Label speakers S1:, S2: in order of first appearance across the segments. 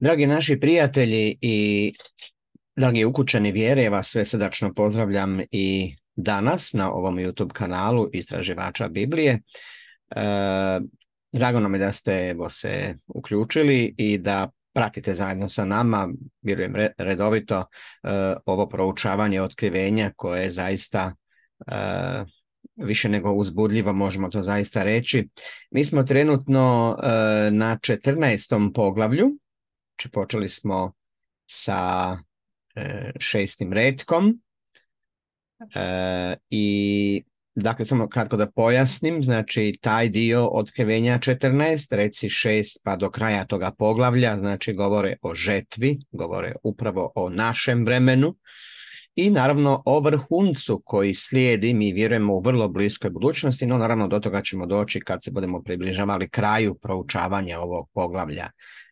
S1: Dragi naši prijatelji i dragi ukućeni vjere, ja vas sve srdačno pozdravljam i danas na ovom YouTube kanalu Istraživača Biblije. E, drago nam je da ste se uključili i da pratite zajedno sa nama, vjerujem redovito, e, ovo proučavanje otkrivenja koje je zaista e, više nego uzbudljivo, možemo to zaista reći. Mi smo trenutno na 14. poglavlju Znači počeli smo sa e, šestim redkom e, i Dakle, samo kratko da pojasnim, znači taj dio otkrivenja 14, reci 6 pa do kraja toga poglavlja, znači govore o žetvi, govore upravo o našem vremenu i naravno o vrhuncu koji slijedi, mi vjerujemo u vrlo bliskoj budućnosti, no naravno do toga ćemo doći kad se budemo približavali kraju proučavanja ovog poglavlja.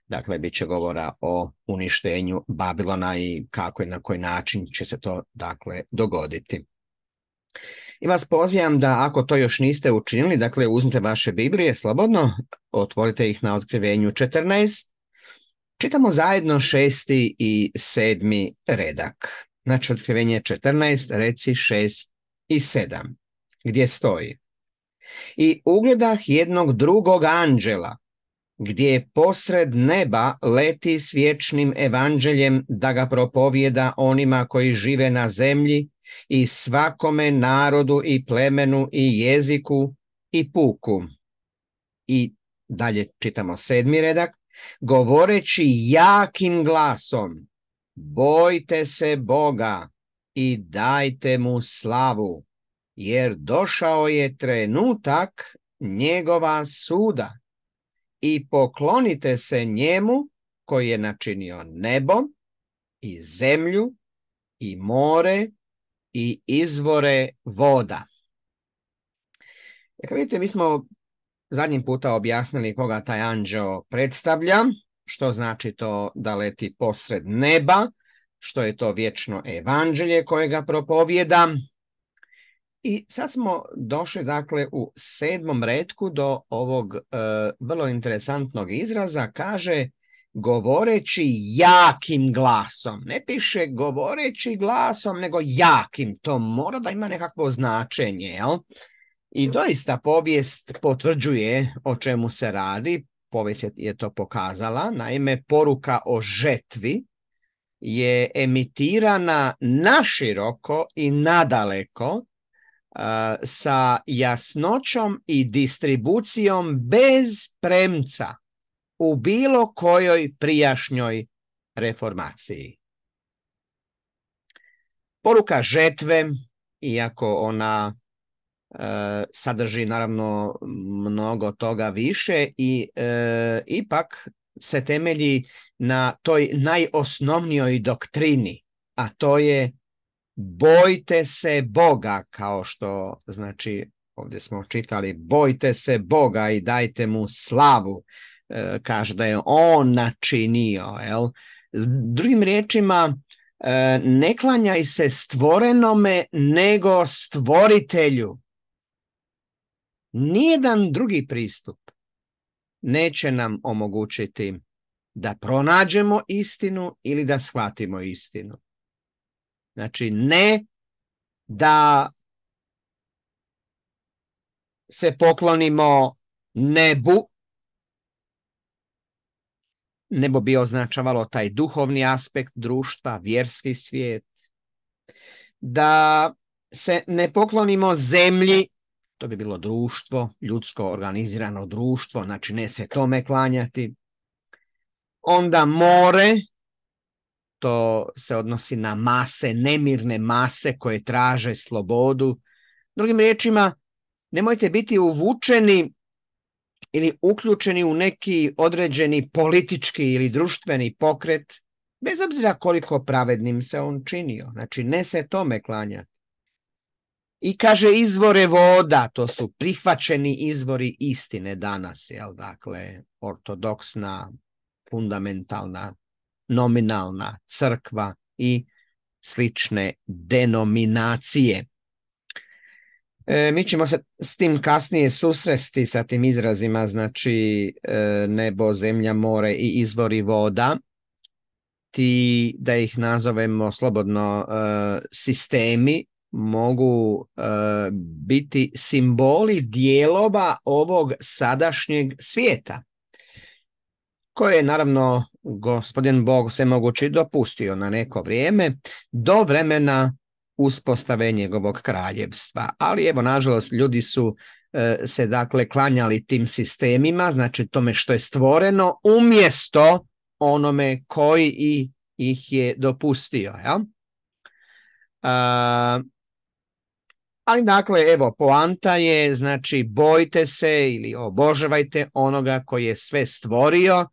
S1: Dakle, bit će govora o uništenju Babilona i kako i na koji način će se to dakle dogoditi. I vas pozivam da ako to još niste učinili, dakle uzmite vaše Biblije slobodno, otvorite ih na otkrivenju 14, čitamo zajedno šesti i sedmi redak. Znači otkrivenje 14, reci 6 i 7, gdje stoji. I ugledah jednog drugog anđela gdje posred neba leti s vječnim evanđeljem da ga propovjeda onima koji žive na zemlji i svakome narodu i plemenu i jeziku i puku. I dalje čitamo sedmi redak, govoreći jakim glasom, bojte se Boga i dajte mu slavu, jer došao je trenutak njegova suda i poklonite se njemu koji je načinio nebo i zemlju i more i izvore voda. Dakle, vidite, mi smo zadnjim puta objasnili koga taj anđeo predstavlja, što znači to da leti posred neba, što je to vječno evanđelje koje ga propovjeda, i sad smo došli dakle u sedmom redku do ovog e, vrlo interesantnog izraza. Kaže govoreći jakim glasom. Ne piše govoreći glasom, nego jakim. To mora da ima nekakvo značenje. Jel? I doista povijest potvrđuje o čemu se radi. Povijest je to pokazala. Naime, poruka o žetvi je emitirana naširoko i nadaleko Eh, sa jasnoćom i distribucijom bez premca u bilo kojoj prijašnjoj reformaciji. Poruka žetve, iako ona eh, sadrži naravno mnogo toga više i eh, ipak se temelji na toj najosnovnijoj doktrini, a to je bojte se Boga, kao što znači ovdje smo čitali, bojte se Boga i dajte mu slavu, e, kaže da je on načinio. Jel? Drugim riječima, e, ne klanjaj se stvorenome nego stvoritelju. Nijedan drugi pristup neće nam omogućiti da pronađemo istinu ili da shvatimo istinu. Znači ne da se poklonimo nebu, nebo bi označavalo taj duhovni aspekt društva, vjerski svijet, da se ne poklonimo zemlji, to bi bilo društvo, ljudsko organizirano društvo, znači ne se tome klanjati, onda more, to se odnosi na mase, nemirne mase koje traže slobodu. Drugim riječima, nemojte biti uvučeni ili uključeni u neki određeni politički ili društveni pokret, bez obzira koliko pravednim se on činio. Znači, ne se tome klanjati. I kaže izvore voda, to su prihvaćeni izvori istine danas, jel dakle, ortodoksna, fundamentalna nominalna crkva i slične denominacije. E, mi ćemo se s tim kasnije susresti sa tim izrazima, znači e, nebo, zemlja, more i izvori voda, ti da ih nazovemo slobodno e, sistemi, mogu biti simboli dijelova ovog sadašnjeg svijeta koje naravno gospodin Bog se mogući dopustio na neko vrijeme do vremena uspostave njegovog kraljevstva. Ali evo, nažalost, ljudi su e, se dakle klanjali tim sistemima, znači tome što je stvoreno, umjesto onome koji i ih je dopustio. Ja? E, ali dakle, evo, poanta je, znači, bojte se ili obožavajte onoga koji je sve stvorio,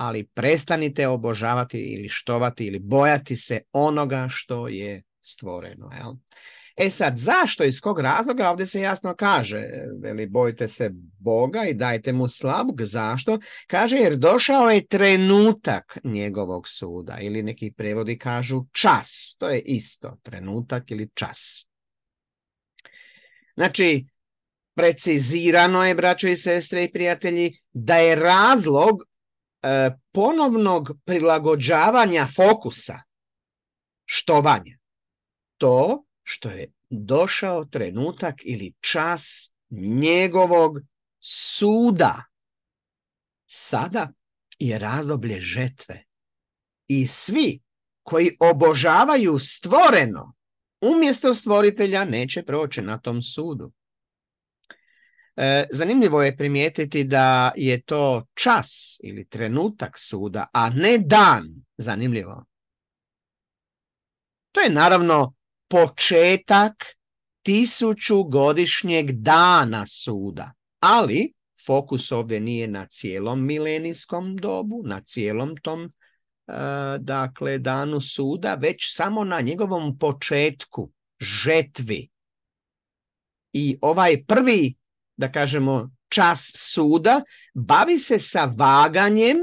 S1: ali prestanite obožavati ili štovati ili bojati se onoga što je stvoreno. Jel? E sad, zašto, iz kog razloga, ovdje se jasno kaže, veli bojite se Boga i dajte mu slabog, zašto? Kaže, jer došao je trenutak njegovog suda, ili neki prevodi kažu čas, to je isto, trenutak ili čas. Znači, precizirano je, braćo i sestre i prijatelji, da je razlog E, ponovnog prilagođavanja fokusa štovanja. To što je došao trenutak ili čas njegovog suda. Sada je razdoblje žetve. I svi koji obožavaju stvoreno, umjesto stvoritelja neće proći na tom sudu. E, zanimljivo je primijetiti da je to čas ili trenutak suda, a ne dan. Zanimljivo. To je naravno početak godišnjeg dana suda, ali fokus ovdje nije na cijelom milenijskom dobu, na cijelom tom e, dakle danu suda, već samo na njegovom početku, žetvi. I ovaj prvi da kažemo čas suda, bavi se sa vaganjem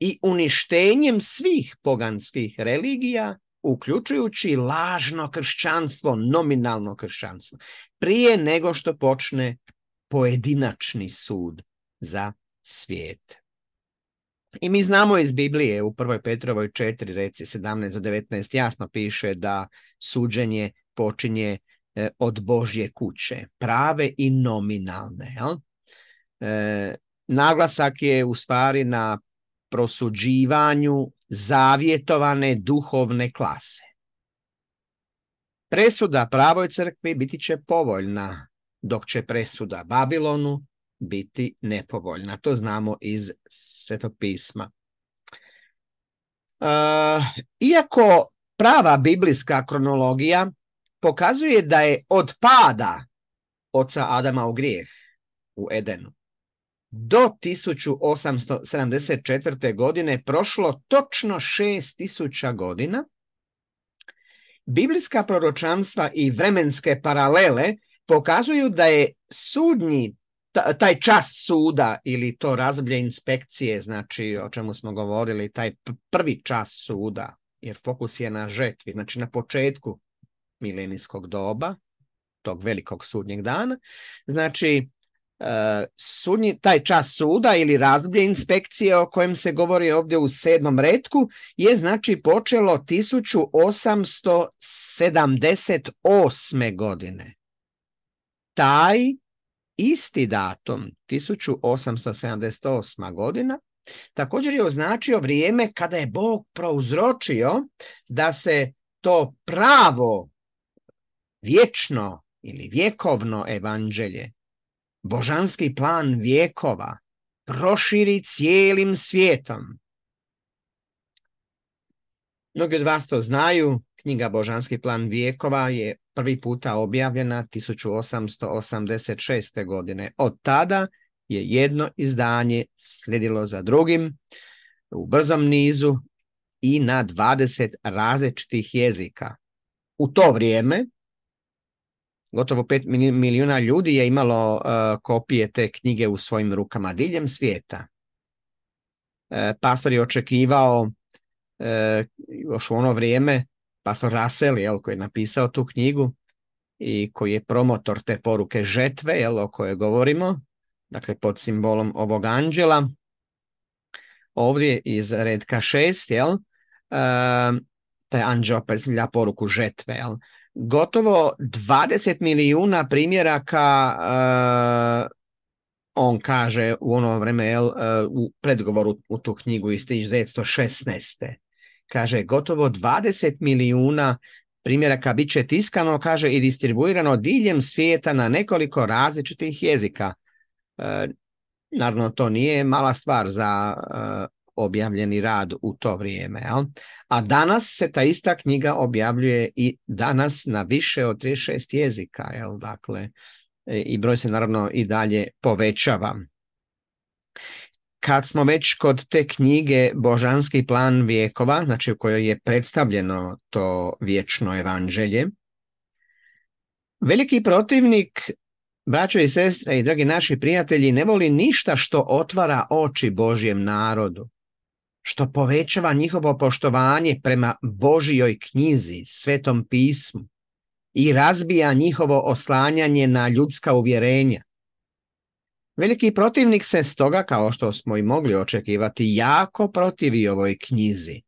S1: i uništenjem svih poganskih religija, uključujući lažno kršćanstvo, nominalno kršćanstvo, prije nego što počne pojedinačni sud za svijet. I mi znamo iz Biblije u 1. Petrovoj 4, reci 17 do 19, jasno piše da suđenje počinje E, od Božje kuće, prave i nominalne. Jel? E, naglasak je u stvari na prosuđivanju zavjetovane duhovne klase. Presuda pravoj crkvi biti će povoljna, dok će presuda Babilonu biti nepovoljna. To znamo iz svetopisma. E, iako prava biblijska kronologija pokazuje da je od pada oca Adama u grijeh u Edenu do 1874. godine prošlo točno 6000 godina, biblijska proročanstva i vremenske paralele pokazuju da je sudnji taj čas suda ili to razblje inspekcije, znači o čemu smo govorili, taj prvi čas suda, jer fokus je na žetvi, znači na početku milenijskog doba, tog velikog sudnjeg dana. Znači, e, sudnji, taj čas suda ili razdoblje inspekcije o kojem se govori ovdje u sedmom redku je znači počelo 1878. godine. Taj isti datum, 1878. godina, također je označio vrijeme kada je Bog prouzročio da se to pravo vječno ili vjekovno evanđelje, božanski plan vjekova, proširi cijelim svijetom. Mnogi od vas to znaju, knjiga Božanski plan vijekova je prvi puta objavljena 1886. godine. Od tada je jedno izdanje slijedilo za drugim u brzom nizu i na 20 različitih jezika. U to vrijeme gotovo 5 milijuna ljudi je imalo e, kopije te knjige u svojim rukama diljem svijeta. E, pastor je očekivao e, još u ono vrijeme, pastor Rasel jel, koji je napisao tu knjigu i koji je promotor te poruke žetve jel, o kojoj govorimo, dakle pod simbolom ovog anđela, ovdje iz redka 6, jel, taj anđeo predstavlja poruku žetve, jel? gotovo 20 milijuna primjeraka eh, on kaže u ono vreme eh, u predgovoru u tu knjigu iz 1916. Kaže gotovo 20 milijuna primjeraka bit će tiskano, kaže, i distribuirano diljem svijeta na nekoliko različitih jezika. Eh, naravno, to nije mala stvar za objavljeni rad u to vrijeme. Jel? A danas se ta ista knjiga objavljuje i danas na više od 36 jezika. Jel? Dakle, e, I broj se naravno i dalje povećava. Kad smo već kod te knjige Božanski plan vijekova, znači u kojoj je predstavljeno to vječno evanđelje, veliki protivnik Braćo i sestre i dragi naši prijatelji, ne voli ništa što otvara oči Božjem narodu što povećava njihovo poštovanje prema Božijoj knjizi, svetom pismu i razbija njihovo oslanjanje na ljudska uvjerenja. Veliki protivnik se stoga, kao što smo i mogli očekivati, jako protivi ovoj knjizi.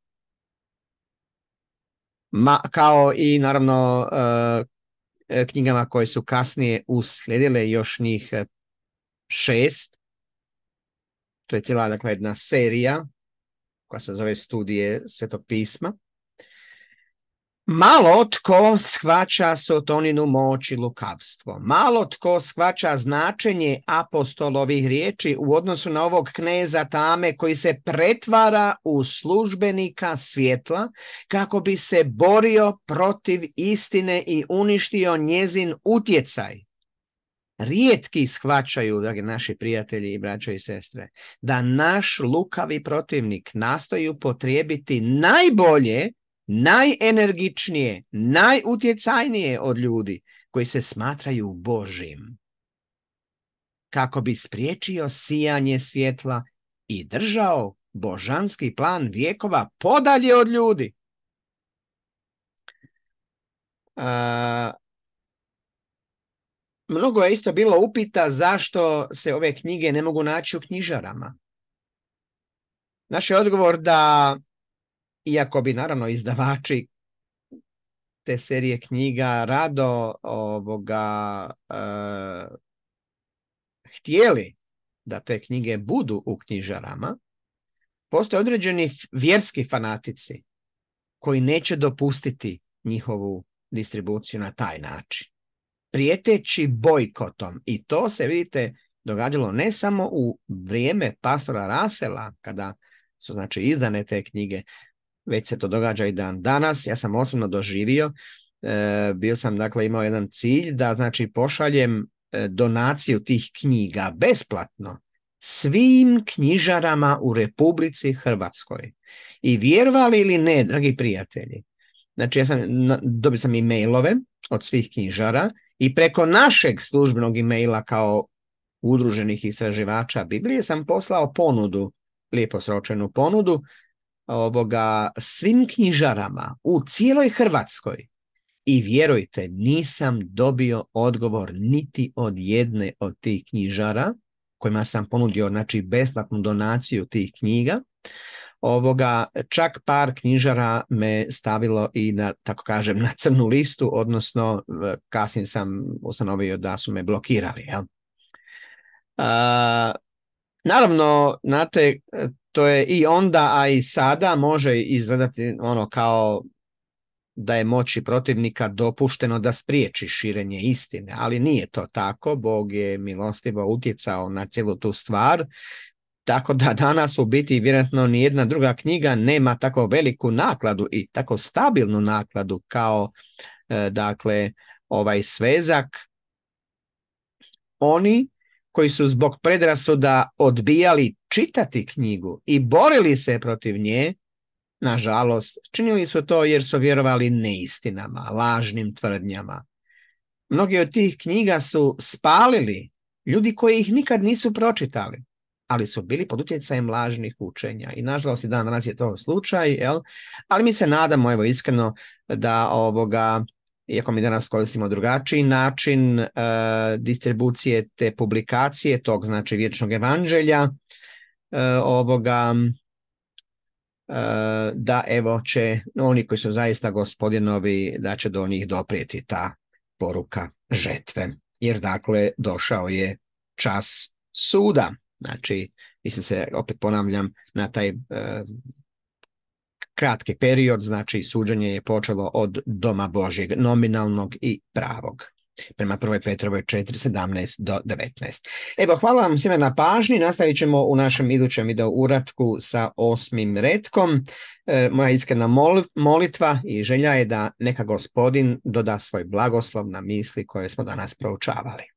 S1: Ma, kao i naravno e, e, knjigama koje su kasnije uslijedile još njih e, šest. To je cijela dakle, jedna serija koja se zove studije svetopisma. Malo tko shvaća sotoninu moć i lukavstvo. Malo tko shvaća značenje apostolovih riječi u odnosu na ovog kneza tame koji se pretvara u službenika svjetla kako bi se borio protiv istine i uništio njezin utjecaj rijetki shvaćaju, dragi naši prijatelji i braće i sestre, da naš lukavi protivnik nastoji upotrijebiti najbolje, najenergičnije, najutjecajnije od ljudi koji se smatraju Božim, kako bi spriječio sijanje svjetla i držao božanski plan vijekova podalje od ljudi. Mnogo je isto bilo upita zašto se ove knjige ne mogu naći u knjižarama. Naš je odgovor da, iako bi naravno izdavači te serije knjiga rado ovoga e, htjeli da te knjige budu u knjižarama, postoje određeni vjerski fanatici koji neće dopustiti njihovu distribuciju na taj način prijeteći bojkotom. I to se, vidite, događalo ne samo u vrijeme pastora Rasela, kada su znači izdane te knjige, već se to događa i dan danas. Ja sam osobno doživio, e, bio sam dakle imao jedan cilj da znači pošaljem e, donaciju tih knjiga besplatno svim knjižarama u Republici Hrvatskoj. I vjerovali ili ne, dragi prijatelji, znači ja sam, dobio sam i mailove od svih knjižara i preko našeg službenog e-maila kao udruženih istraživača Biblije sam poslao ponudu, lijepo sročenu ponudu, ovoga, svim knjižarama u cijeloj Hrvatskoj. I vjerujte, nisam dobio odgovor niti od jedne od tih knjižara, kojima sam ponudio znači, besplatnu donaciju tih knjiga ovoga, čak par knjižara me stavilo i na, tako kažem, na crnu listu, odnosno kasnije sam ustanovio da su me blokirali. Jel? naravno, znate, to je i onda, a i sada može izgledati ono kao da je moći protivnika dopušteno da spriječi širenje istine, ali nije to tako. Bog je milostivo utjecao na cijelu tu stvar tako da danas u biti vjerojatno nijedna druga knjiga nema tako veliku nakladu i tako stabilnu nakladu kao e, dakle ovaj svezak. Oni koji su zbog predrasuda odbijali čitati knjigu i borili se protiv nje, nažalost, činili su to jer su vjerovali neistinama, lažnim tvrdnjama. Mnogi od tih knjiga su spalili ljudi koji ih nikad nisu pročitali ali su bili pod utjecajem lažnih učenja. I nažalost i dan danas je to slučaj, jel? ali mi se nadamo, evo iskreno, da ovoga, iako mi danas koristimo drugačiji način e, distribucije te publikacije, tog znači vječnog evanđelja, e, ovoga, e, da evo će oni koji su zaista gospodinovi, da će do njih doprijeti ta poruka žetve. Jer dakle, došao je čas suda. Znači, mislim se, opet ponavljam, na taj e, kratki period, znači suđenje je počelo od Doma Božjeg, nominalnog i pravog prema 1. Petrovoj 4, 17 do 19. Evo, hvala vam svima na pažnji, nastavit ćemo u našem idućem video uratku sa osmim redkom. E, moja iskrena molitva i želja je da neka gospodin doda svoj blagoslov na misli koje smo danas proučavali.